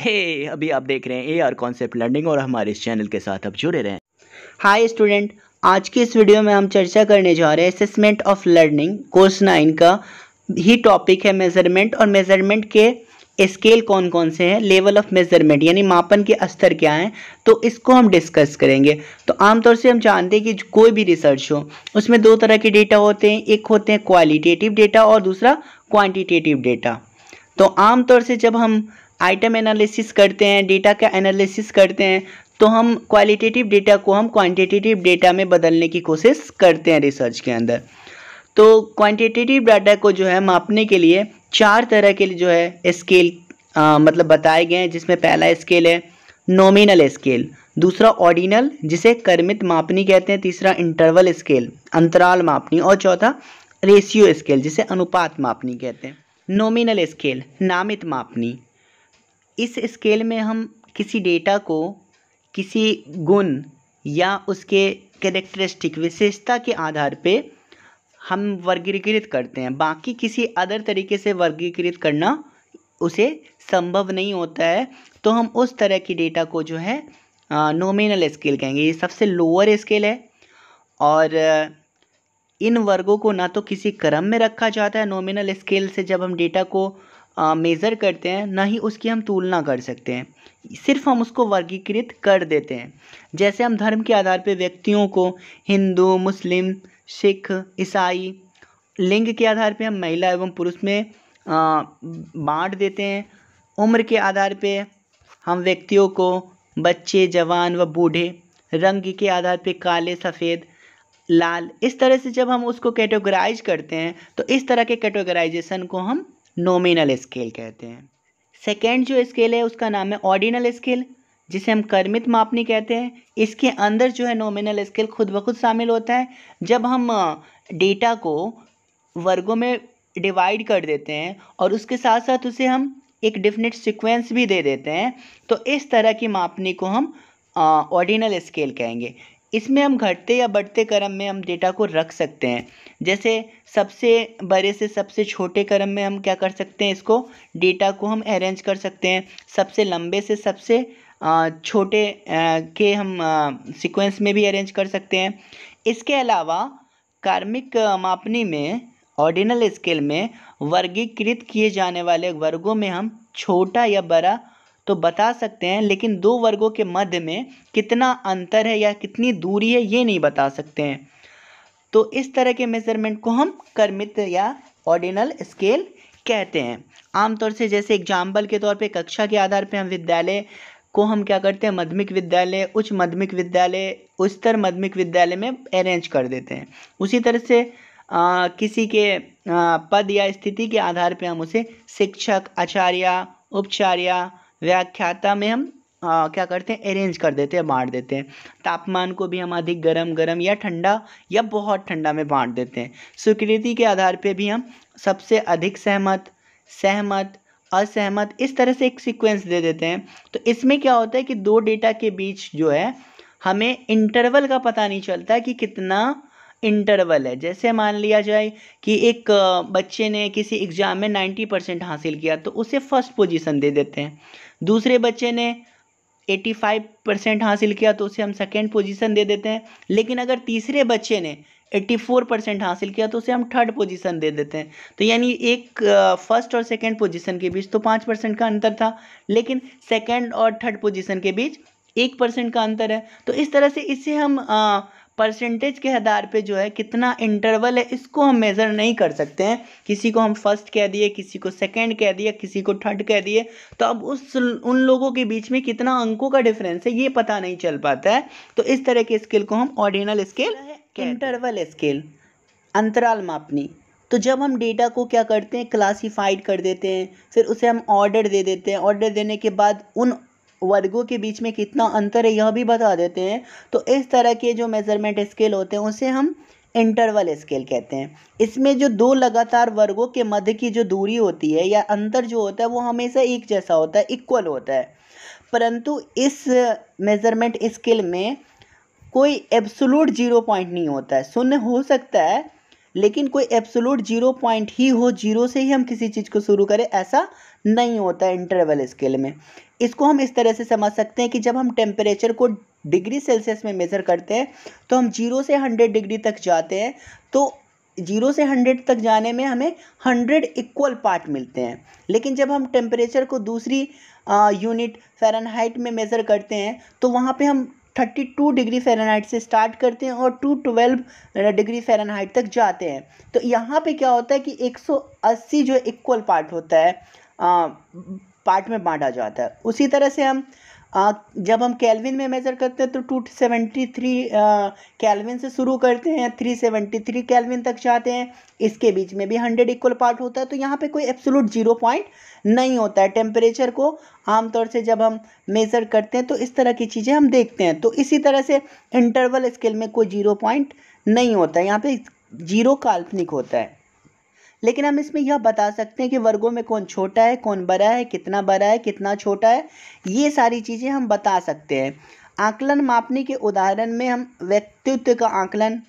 हे hey, अभी आप देख रहे हैं ए आर कॉन्सेप्ट लर्निंग और हमारे इस चैनल के साथ आप जुड़े रहें हाय स्टूडेंट आज की इस वीडियो में हम चर्चा करने जा रहे हैं assessment of learning course nine का ही टॉपिक है मेजरमेंट और मेजरमेंट के स्केल कौन कौन से हैं लेवल ऑफ मेजरमेंट यानी मापन के स्तर क्या हैं तो इसको हम डिस्कस करेंगे तो आमतौर से हम जानते हैं कि कोई भी रिसर्च हो उसमें दो तरह के डेटा होते हैं एक होते हैं क्वालिटेटिव डेटा और दूसरा क्वान्टिटेटिव डेटा तो आमतौर से जब हम आइटम एनालिसिस करते हैं डेटा का एनालिसिस करते हैं तो हम क्वालिटेटिव डेटा को हम क्वांटिटेटिव डेटा में बदलने की कोशिश करते हैं रिसर्च के अंदर तो क्वांटिटेटिव डाटा को जो है मापने के लिए चार तरह के जो है स्केल मतलब बताए गए हैं जिसमें पहला स्केल है नॉमिनल स्केल दूसरा ऑर्डिनल जिसे कर्मित मापनी कहते हैं तीसरा इंटरवल स्केल अंतराल मापनी और चौथा रेशियो स्केल जिसे अनुपात मापनी कहते हैं नॉमिनल स्केल नामित मापनी इस स्केल में हम किसी डेटा को किसी गुण या उसके कैरेक्टरिस्टिक विशेषता के आधार पे हम वर्गीकृत करते हैं बाकी किसी अदर तरीके से वर्गीकृत करना उसे संभव नहीं होता है तो हम उस तरह की डेटा को जो है नोमिनल स्केल कहेंगे ये सबसे लोअर स्केल है और इन वर्गों को ना तो किसी क्रम में रखा जाता है नोमिनल स्केल से जब हम डेटा को मेज़र करते हैं ना ही उसकी हम तुलना कर सकते हैं सिर्फ हम उसको वर्गीकृत कर देते हैं जैसे हम धर्म के आधार पर व्यक्तियों को हिंदू मुस्लिम सिख ईसाई लिंग के आधार पर हम महिला एवं पुरुष में बांट देते हैं उम्र के आधार पर हम व्यक्तियों को बच्चे जवान व बूढ़े रंग के आधार पर काले सफ़ेद लाल इस तरह से जब हम उसको कैटेगराइज करते हैं तो इस तरह के कैटेगराइजेशन को हम नॉमिनल स्केल कहते हैं सेकेंड जो स्केल है उसका नाम है ऑर्डिनल स्केल जिसे हम कर्मित मापनी कहते हैं इसके अंदर जो है नॉमिनल स्केल खुद ब खुद शामिल होता है जब हम डेटा को वर्गों में डिवाइड कर देते हैं और उसके साथ साथ उसे हम एक डिफिनेट सीक्वेंस भी दे देते हैं तो इस तरह की मापनी को हम ऑर्डिनल स्केल कहेंगे इसमें हम घटते या बढ़ते क्रम में हम डेटा को रख सकते हैं जैसे सबसे बड़े से सबसे छोटे क्रम में हम क्या कर सकते हैं इसको डेटा को हम अरेंज कर सकते हैं सबसे लंबे से सबसे छोटे के हम सीक्वेंस में भी अरेंज कर सकते हैं इसके अलावा कार्मिक मापनी में ऑर्डिनल स्केल में वर्गीकृत किए जाने वाले वर्गों में हम छोटा या बड़ा तो बता सकते हैं लेकिन दो वर्गों के मध्य में कितना अंतर है या कितनी दूरी है ये नहीं बता सकते हैं तो इस तरह के मेज़रमेंट को हम कर्मित या ऑर्डिनल स्केल कहते हैं आमतौर से जैसे एग्जाम्पल के तौर पे कक्षा के आधार पे हम विद्यालय को हम क्या करते हैं माध्यमिक विद्यालय उच्च माध्यमिक विद्यालय उच्चतर माध्यमिक विद्यालय में अरेंज कर देते हैं उसी तरह से आ, किसी के आ, पद या स्थिति के आधार पर हम उसे शिक्षक आचार्य उपचार्य व्याख्याता में हम आ, क्या करते हैं अरेंज कर देते हैं बांट देते हैं तापमान को भी हम अधिक गर्म गर्म या ठंडा या बहुत ठंडा में बांट देते हैं स्वीकृति के आधार पर भी हम सबसे अधिक सहमत सहमत असहमत इस तरह से एक सीक्वेंस दे देते हैं तो इसमें क्या होता है कि दो डेटा के बीच जो है हमें इंटरवल का पता नहीं चलता कि कितना इंटरवल है जैसे मान लिया जाए कि एक बच्चे ने किसी एग्ज़ाम में 90 परसेंट हासिल किया तो उसे फर्स्ट पोजीशन दे देते हैं दूसरे बच्चे ने 85 परसेंट हासिल किया तो उसे हम सेकेंड पोजीशन दे देते हैं लेकिन अगर तीसरे बच्चे ने 84 परसेंट हासिल किया तो उसे हम थर्ड पोजीशन दे देते हैं तो यानी एक फर्स्ट और सेकेंड पोजीशन के बीच तो पाँच परसेंट का अंतर था लेकिन सेकेंड और थर्ड पोजीशन के बीच एक परसेंट का अंतर है तो इस तरह से इससे हम परसेंटेज के आधार पे जो है कितना इंटरवल है इसको हम मेज़र नहीं कर सकते हैं किसी को हम फर्स्ट कह दिए किसी को सेकंड कह दिए किसी को थर्ड कह दिए तो अब उस उन लोगों के बीच में कितना अंकों का डिफरेंस है ये पता नहीं चल पाता है तो इस तरह के स्केल को हम ऑर्डिनल स्केल इंटरवल स्केल अंतराल मापनी तो जब हम डेटा को क्या करते हैं क्लासीफाइड कर देते हैं फिर उसे हम ऑर्डर दे देते हैं ऑर्डर देने के बाद उन वर्गों के बीच में कितना अंतर है यह भी बता देते हैं तो इस तरह के जो मेज़रमेंट स्केल होते हैं उसे हम इंटरवल स्केल कहते हैं इसमें जो दो लगातार वर्गों के मध्य की जो दूरी होती है या अंतर जो होता है वो हमेशा एक जैसा होता है इक्वल होता है परंतु इस मेज़रमेंट स्केल में कोई एब्सोलूट जीरो पॉइंट नहीं होता है शून्य हो सकता है लेकिन कोई एब्सोलूट जीरो पॉइंट ही हो जीरो से ही हम किसी चीज़ को शुरू करें ऐसा नहीं होता इंटरवल स्केल में इसको हम इस तरह से समझ सकते हैं कि जब हम टेम्परेचर को डिग्री सेल्सियस में मेज़र करते हैं तो हम जीरो से हंड्रेड डिग्री तक जाते हैं तो जीरो से हंड्रेड तक जाने में हमें हंड्रेड इक्वल पार्ट मिलते हैं लेकिन जब हम टेम्परेचर को दूसरी यूनिट फेरनहाइट में मेज़र करते हैं तो वहाँ पे हम थर्टी टू डिग्री फ़ारेनहाइट से स्टार्ट करते हैं और two twelve uh, degree Fahrenheit तक जाते हैं तो यहाँ पे क्या होता है कि एक सौ अस्सी जो इक्वल पार्ट होता है आ, uh, पार्ट में बांटा जाता है उसी तरह से हम जब हम कैलविन में मेज़र करते हैं तो टू सेवेंटी थ्री कैलविन से शुरू करते हैं थ्री सेवेंटी थ्री कैलविन तक जाते हैं इसके बीच में भी हंड्रेड इक्वल पार्ट होता है तो यहाँ पे कोई एब्सोलूट जीरो पॉइंट नहीं होता है टेम्परेचर को आमतौर से जब हम मेज़र करते हैं तो इस तरह की चीज़ें हम देखते हैं तो इसी तरह से इंटरवल स्केल में कोई जीरो पॉइंट नहीं होता है यहाँ पर जीरो काल्पनिक होता है लेकिन हम इसमें यह बता सकते हैं कि वर्गों में कौन छोटा है कौन बड़ा है कितना बड़ा है कितना छोटा है ये सारी चीज़ें हम बता सकते हैं आकलन मापने के उदाहरण में हम व्यक्तित्व का आकलन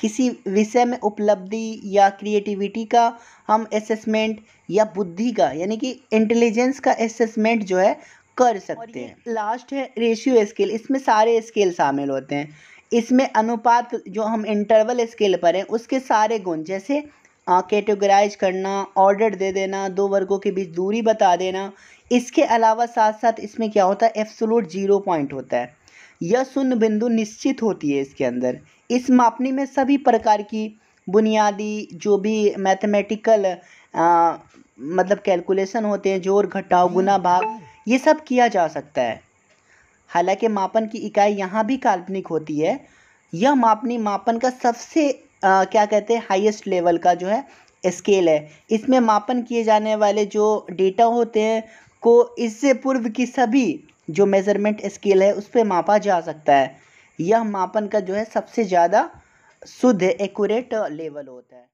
किसी विषय में उपलब्धि या क्रिएटिविटी का हम असेसमेंट या बुद्धि का यानी कि इंटेलिजेंस का असेसमेंट जो है कर सकते हैं लास्ट है रेशियो स्केल इसमें सारे स्केल शामिल होते हैं इसमें अनुपात जो हम इंटरवल स्केल पर हैं उसके सारे गुण जैसे कैटेगराइज करना ऑर्डर दे देना दो वर्गों के बीच दूरी बता देना इसके अलावा साथ साथ इसमें क्या होता है एफ्सोलूट जीरो पॉइंट होता है यह शून्य बिंदु निश्चित होती है इसके अंदर इस मापनी में सभी प्रकार की बुनियादी जो भी मैथमेटिकल मतलब कैलकुलेशन होते हैं जोर घटाओ गुना भाग ये सब किया जा सकता है हालांकि मापन की इकाई यहाँ भी काल्पनिक होती है यह मापनी मापन का सबसे आ, क्या कहते हैं हाईएस्ट लेवल का जो है स्केल है इसमें मापन किए जाने वाले जो डेटा होते हैं को इससे पूर्व की सभी जो मेज़रमेंट स्केल है उस पर मापा जा सकता है यह मापन का जो है सबसे ज़्यादा शुद्ध एक्यूरेट लेवल होता है